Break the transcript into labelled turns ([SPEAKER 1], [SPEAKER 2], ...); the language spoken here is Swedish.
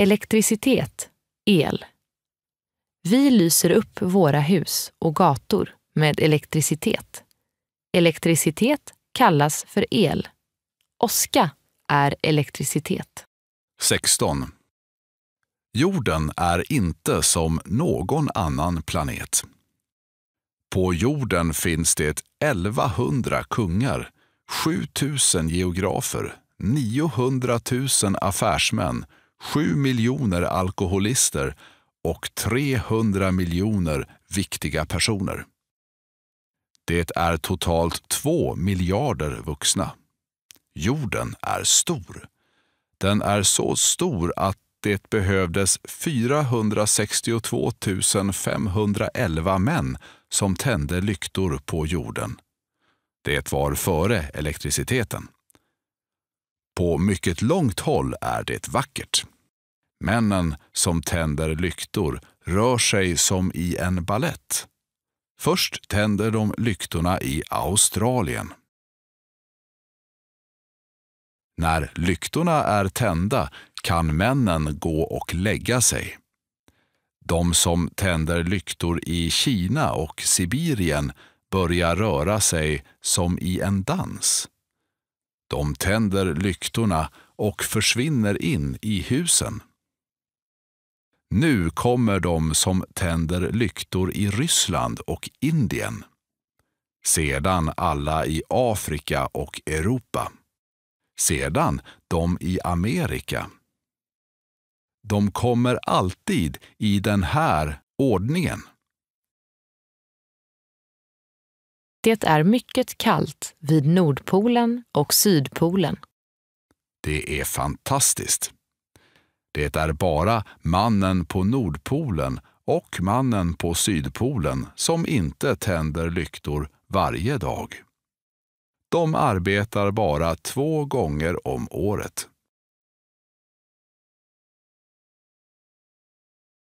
[SPEAKER 1] Elektricitet, el. Vi lyser upp våra hus och gator med elektricitet. Elektricitet kallas för el. Oska är elektricitet.
[SPEAKER 2] 16. Jorden är inte som någon annan planet. På jorden finns det 1100 kungar, 7000 geografer, 900 000 affärsmän 7 miljoner alkoholister och 300 miljoner viktiga personer. Det är totalt 2 miljarder vuxna. Jorden är stor. Den är så stor att det behövdes 462 511 män som tände lyktor på jorden. Det var före elektriciteten. På mycket långt håll är det vackert. Männen som tänder lyktor rör sig som i en ballett. Först tänder de lyktorna i Australien. När lyktorna är tända kan männen gå och lägga sig. De som tänder lyktor i Kina och Sibirien börjar röra sig som i en dans. De tänder lyktorna och försvinner in i husen. Nu kommer de som tänder lyktor i Ryssland och Indien. Sedan alla i Afrika och Europa. Sedan de i Amerika. De kommer alltid i den här ordningen.
[SPEAKER 1] Det är mycket kallt vid Nordpolen och Sydpolen.
[SPEAKER 2] Det är fantastiskt. Det är bara mannen på Nordpolen och mannen på Sydpolen som inte tänder lyktor varje dag. De arbetar bara två gånger om året.